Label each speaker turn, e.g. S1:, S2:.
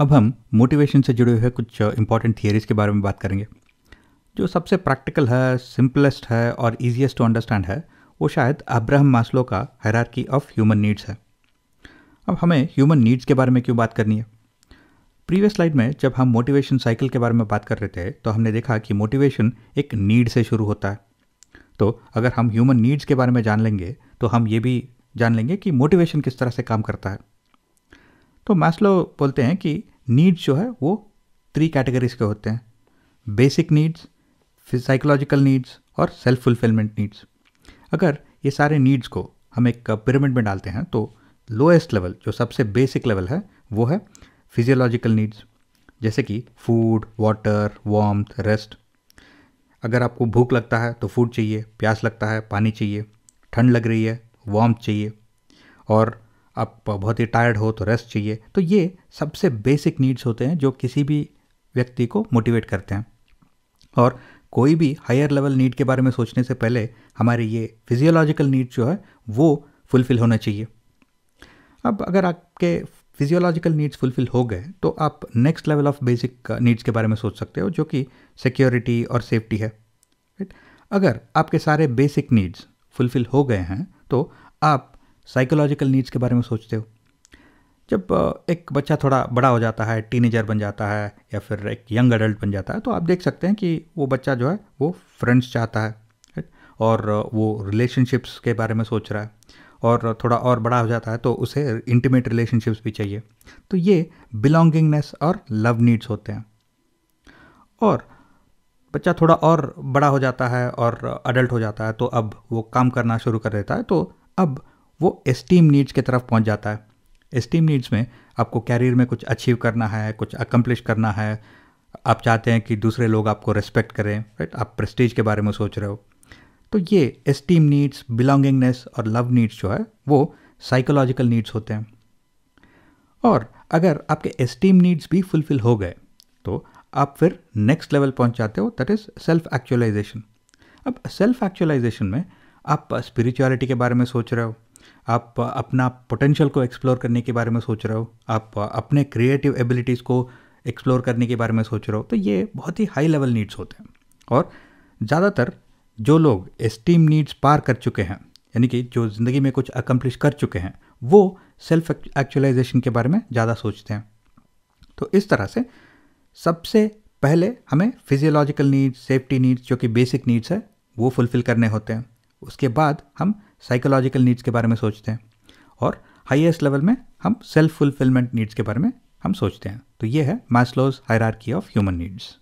S1: अब हम मोटिवेशन से जुड़े हुए कुछ इंपॉर्टेंट uh, थियरीज़ के बारे में बात करेंगे जो सबसे प्रैक्टिकल है सिंपलेस्ट है और ईजिएस्ट टू अंडरस्टैंड है वो शायद अब्राहम मास्लो का हैरारकी ऑफ ह्यूमन नीड्स है अब हमें ह्यूमन नीड्स के बारे में क्यों बात करनी है प्रीवियस स्लाइड में जब हम मोटिवेशन साइकिल के बारे में बात कर रहे थे तो हमने देखा कि मोटिवेशन एक नीड से शुरू होता है तो अगर हम ह्यूमन नीड्स के बारे में जान लेंगे तो हम ये भी जान लेंगे कि मोटिवेशन किस तरह से काम करता है तो मैस्लो बोलते हैं कि नीड्स जो है वो थ्री कैटेगरीज के होते हैं बेसिक नीड्स साइकोलॉजिकल नीड्स और सेल्फ फुलफिलमेंट नीड्स अगर ये सारे नीड्स को हम एक पिरामिड में डालते हैं तो लोएस्ट लेवल जो सबसे बेसिक लेवल है वो है फिजियोलॉजिकल नीड्स जैसे कि फूड वाटर वार्म रेस्ट अगर आपको भूख लगता है तो फूड चाहिए प्यास लगता है पानी चाहिए ठंड लग रही है वार्म चाहिए और आप बहुत ही टायर्ड हो तो रेस्ट चाहिए तो ये सबसे बेसिक नीड्स होते हैं जो किसी भी व्यक्ति को मोटिवेट करते हैं और कोई भी हायर लेवल नीड के बारे में सोचने से पहले हमारे ये फिजियोलॉजिकल नीड जो है वो फुलफ़िल होना चाहिए अब अगर आपके फिजियोलॉजिकल नीड्स फुलफ़िल हो गए तो आप next level of basic needs के बारे में सोच सकते हो जो कि सिक्योरिटी और सेफ्टी है राइट अगर आपके सारे बेसिक नीड्स फुलफ़िल हो गए हैं तो आप साइकोलॉजिकल नीड्स के बारे में सोचते हो जब एक बच्चा थोड़ा बड़ा हो जाता है टीनेजर बन जाता है या फिर एक यंग एडल्ट बन जाता है तो आप देख सकते हैं कि वो बच्चा जो है वो फ्रेंड्स चाहता है और वो रिलेशनशिप्स के बारे में सोच रहा है और थोड़ा और बड़ा हो जाता है तो उसे इंटीमेट रिलेशनशिप्स भी चाहिए तो ये बिलोंगिंगनेस और लव नीड्स होते हैं और बच्चा थोड़ा और बड़ा हो जाता है और अडल्ट हो जाता है तो अब वो काम करना शुरू कर देता है तो अब वो एस्टीम नीड्स की तरफ पहुंच जाता है एस्टीम नीड्स में आपको कैरियर में कुछ अचीव करना है कुछ अकम्पलिश करना है आप चाहते हैं कि दूसरे लोग आपको रेस्पेक्ट करें राइट आप प्रेस्टीज के बारे में सोच रहे हो तो ये एस्टीम नीड्स बिलोंगिंगनेस और लव नीड्स जो है वो साइकोलॉजिकल नीड्स होते हैं और अगर आपके एस्टीम नीड्स भी फुलफिल हो गए तो आप फिर नेक्स्ट लेवल पहुंच जाते हो दैट इज़ सेल्फ एक्चुअलाइजेशन अब सेल्फ एक्चुअलाइजेशन में आप स्पिरिचुअलिटी के बारे में सोच रहे हो आप अपना पोटेंशियल को एक्सप्लोर करने के बारे में सोच रहे हो आप अपने क्रिएटिव एबिलिटीज़ को एक्सप्लोर करने के बारे में सोच रहे हो तो ये बहुत ही हाई लेवल नीड्स होते हैं और ज़्यादातर जो लोग एस्टीम नीड्स पार कर चुके हैं यानी कि जो ज़िंदगी में कुछ अकम्प्लिश कर चुके हैं वो सेल्फ एक्चुअलाइजेशन के बारे में ज़्यादा सोचते हैं तो इस तरह से सबसे पहले हमें फिजियोलॉजिकल नीड्स सेफ्टी नीड्स जो कि बेसिक नीड्स है वो फुलफ़िल करने होते हैं उसके बाद हम साइकोलॉजिकल नीड्स के बारे में सोचते हैं और हाईएस्ट लेवल में हम सेल्फ फुलफिलमेंट नीड्स के बारे में हम सोचते हैं तो ये है Maslow's hierarchy of human needs